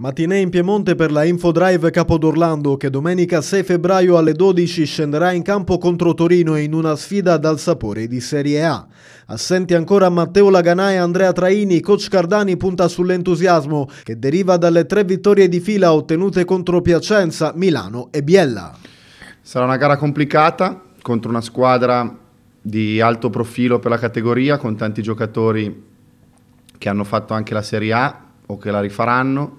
Matinee in Piemonte per la Infodrive Capodorlando che domenica 6 febbraio alle 12 scenderà in campo contro Torino in una sfida dal sapore di Serie A. Assenti ancora Matteo Laganà e Andrea Traini, coach Cardani punta sull'entusiasmo che deriva dalle tre vittorie di fila ottenute contro Piacenza, Milano e Biella. Sarà una gara complicata contro una squadra di alto profilo per la categoria con tanti giocatori che hanno fatto anche la Serie A o che la rifaranno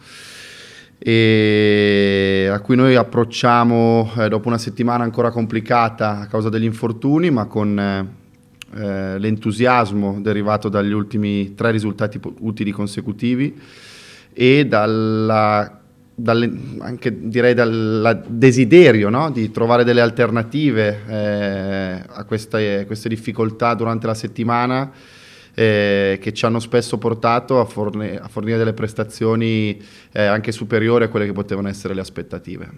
e a cui noi approcciamo eh, dopo una settimana ancora complicata a causa degli infortuni, ma con eh, eh l'entusiasmo derivato dagli ultimi tre risultati utili consecutivi e dalla, dalle, anche direi dal desiderio no? di trovare delle alternative eh, a queste, queste difficoltà durante la settimana eh, che ci hanno spesso portato a, forne- a fornire delle prestazioni eh, anche superiori a quelle che potevano essere le aspettative.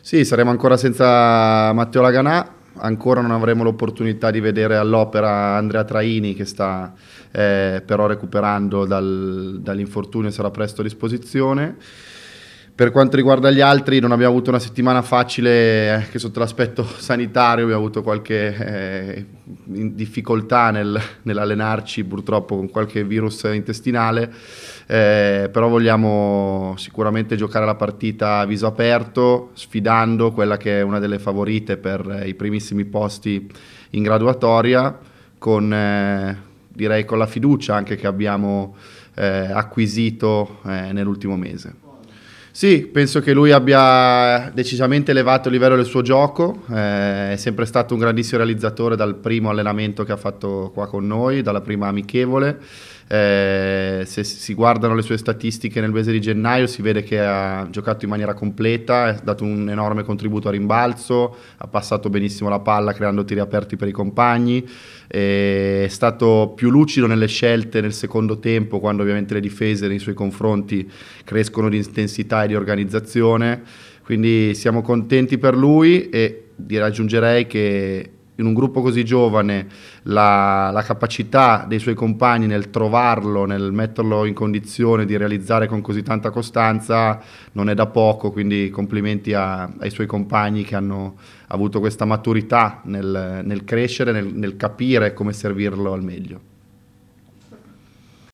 Sì, saremo ancora senza Matteo Laganà, ancora non avremo l'opportunità di vedere all'opera Andrea Traini che sta eh, però recuperando dal, dall'infortunio e sarà presto a disposizione. Per quanto riguarda gli altri, non abbiamo avuto una settimana facile anche eh, sotto l'aspetto sanitario, abbiamo avuto qualche eh, difficoltà nel, nell'allenarci purtroppo con qualche virus intestinale, eh, però vogliamo sicuramente giocare la partita a viso aperto, sfidando quella che è una delle favorite per eh, i primissimi posti in graduatoria, con, eh, direi con la fiducia anche che abbiamo eh, acquisito nell'ultimo mese. Sì, penso che lui abbia decisamente elevato il livello del suo gioco, eh, è sempre stato un grandissimo realizzatore dal primo allenamento che ha fatto qua con noi, dalla prima amichevole. Eh, se si guardano le sue statistiche nel mese di gennaio si vede che ha giocato in maniera completa, ha dato un enorme contributo a rimbalzo, ha passato benissimo la palla creando tiri aperti per i compagni, eh, è stato più lucido nelle scelte nel secondo tempo quando ovviamente le difese nei suoi confronti crescono di intensità e di organizzazione, quindi siamo contenti per lui e direi aggiungerei che in un gruppo così giovane la, la, capacità dei suoi compagni nel trovarlo, nel metterlo in condizione di realizzare con così tanta costanza non è da poco, quindi complimenti a, ai suoi compagni che hanno avuto questa maturità nel, nel crescere, nel, nel capire come servirlo al meglio.